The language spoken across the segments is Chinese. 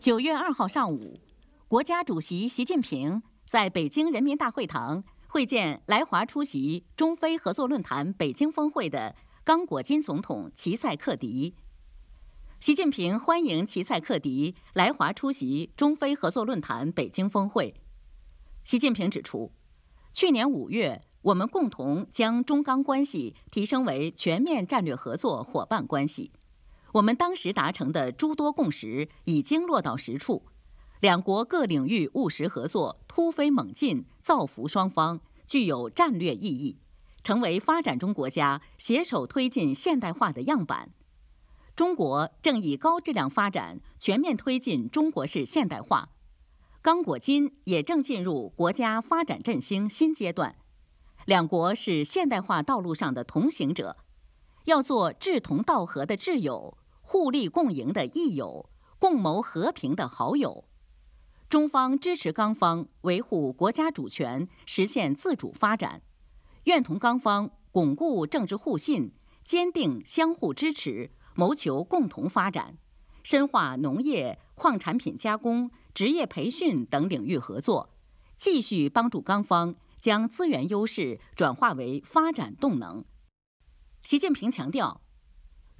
九月二号上午，国家主席习近平在北京人民大会堂会见来华出席中非合作论坛北京峰会的刚果（金）总统齐塞克迪。习近平欢迎齐塞克迪来华出席中非合作论坛北京峰会。习近平指出，去年五月，我们共同将中刚关系提升为全面战略合作伙伴关系。我们当时达成的诸多共识已经落到实处，两国各领域务实合作突飞猛进，造福双方，具有战略意义，成为发展中国家携手推进现代化的样板。中国正以高质量发展全面推进中国式现代化，刚果金也正进入国家发展振兴新阶段，两国是现代化道路上的同行者。要做志同道合的挚友、互利共赢的益友、共谋和平的好友。中方支持刚方维护国家主权、实现自主发展，愿同刚方巩固政治互信，坚定相互支持，谋求共同发展，深化农业、矿产品加工、职业培训等领域合作，继续帮助刚方将资源优势转化为发展动能。习近平强调，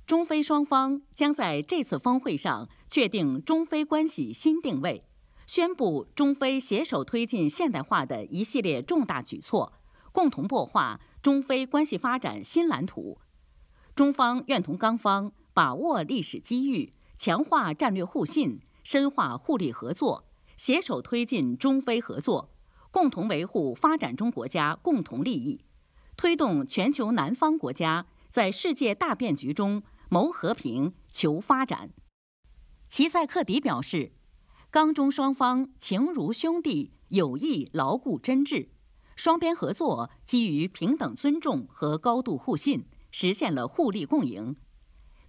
中非双方将在这次峰会上确定中非关系新定位，宣布中非携手推进现代化的一系列重大举措，共同擘画中非关系发展新蓝图。中方愿同刚方把握历史机遇，强化战略互信，深化互利合作，携手推进中非合作，共同维护发展中国家共同利益。推动全球南方国家在世界大变局中谋和平、求发展。齐塞克迪表示，刚中双方情如兄弟，友谊牢固真挚，双边合作基于平等尊重和高度互信，实现了互利共赢。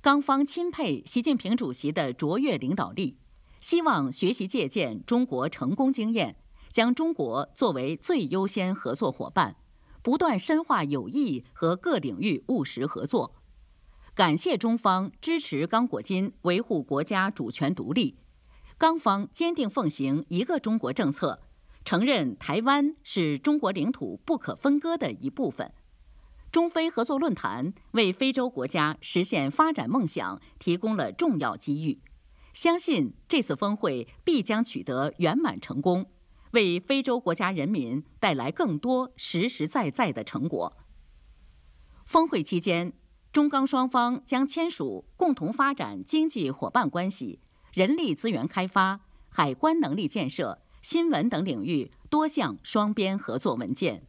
刚方钦佩习近平主席的卓越领导力，希望学习借鉴中国成功经验，将中国作为最优先合作伙伴。不断深化友谊和各领域务实合作。感谢中方支持刚果金维护国家主权独立。刚方坚定奉行一个中国政策，承认台湾是中国领土不可分割的一部分。中非合作论坛为非洲国家实现发展梦想提供了重要机遇。相信这次峰会必将取得圆满成功。为非洲国家人民带来更多实实在在的成果。峰会期间，中刚双方将签署共同发展经济伙伴关系、人力资源开发、海关能力建设、新闻等领域多项双边合作文件。